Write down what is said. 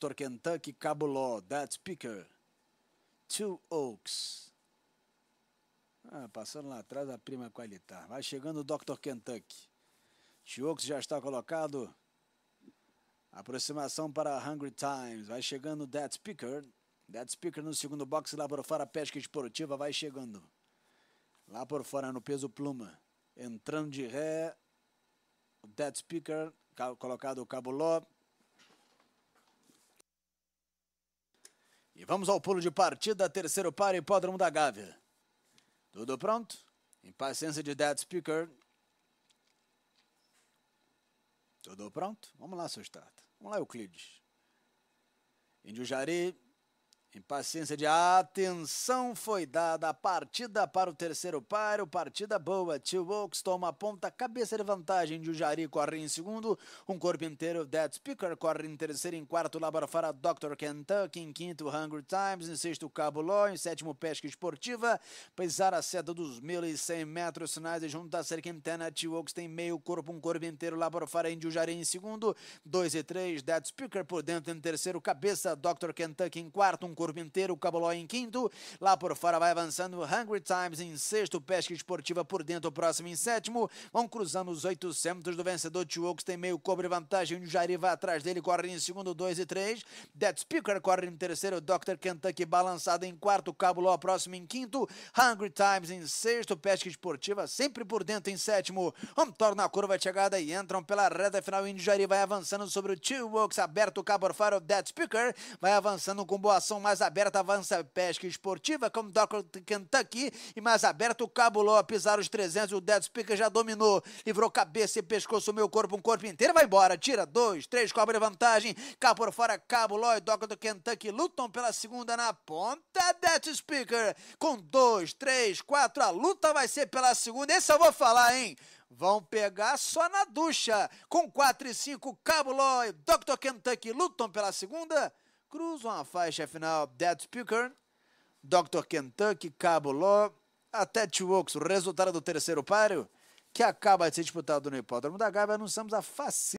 Torquentucky Cabuló, That Speaker, Two Oaks. Ah, passando lá atrás a prima qualitar. Vai chegando o Dr. Kentucky. Two Oaks já está colocado. Aproximação para Hungry Times. Vai chegando Dead Speaker. Dead Speaker no segundo box lá por fora. Pesca esportiva vai chegando. Lá por fora no peso pluma. Entrando de ré. Dead Speaker. Colocado o Cabuló. E vamos ao pulo de partida, terceiro par, hipódromo da Gávea. Tudo pronto? Impaciência de Dead Speaker. Tudo pronto? Vamos lá, seu estado. Vamos lá, Euclides. Índio Jari, Impaciência de atenção foi dada. A partida para o terceiro páreo. Partida boa. Tio Oaks toma a ponta. Cabeça de vantagem. Jujari corre em segundo. Um corpo inteiro. Dead Speaker corre em terceiro. Em quarto, Labarfara Dr. Kentucky. Em quinto, Hungry Times. Em sexto, Cabo Ló. Em sétimo, Pesca Esportiva. Pesar a seta dos 1.100 metros. Sinais de junto a cerca interna. Tio Oaks tem meio corpo. Um corpo inteiro. Labarfara em Jujari em segundo. 2 e 3. Dead Speaker por dentro em terceiro. Cabeça. Dr. Kentucky em quarto. Um corpo inteiro, Caboló em quinto, lá por fora vai avançando Hungry Times em sexto, Pesca Esportiva por dentro, próximo em sétimo, vão cruzando os 800 do vencedor, Tioux tem meio cobre vantagem, o Jairi vai atrás dele, corre em segundo, dois e três, Dead Speaker corre em terceiro, Dr. Kentucky balançado em quarto, Caboló próximo em quinto, Hungry Times em sexto, Pesca Esportiva sempre por dentro em sétimo, um torna a curva de chegada e entram pela reta final, o Jairi vai avançando sobre o Tioux, aberto, Cabo Faro, Dead Speaker, vai avançando com boa ação, mais aberta a avança pesca esportiva, como Dr. Kentucky, e mais aberto o Cabuló a pisar os 300 e o Dead Speaker já dominou, livrou cabeça e pescoço, meu corpo, um corpo inteiro, vai embora, tira dois, três, cobre vantagem, cá por fora Cabuló e Dr. Kentucky lutam pela segunda na ponta, Dead Speaker com dois, três, quatro, a luta vai ser pela segunda, esse eu vou falar, hein? vão pegar só na ducha. Com 4 e 5, Cabo Ló e Dr. Kentucky lutam pela segunda cruzam a faixa final Dead Speaker, Dr. Kentucky, Cabo Law, até T-Wox, o resultado do terceiro páreo, que acaba de ser disputado no Hipódromo da Gávea, anunciamos a facilidade.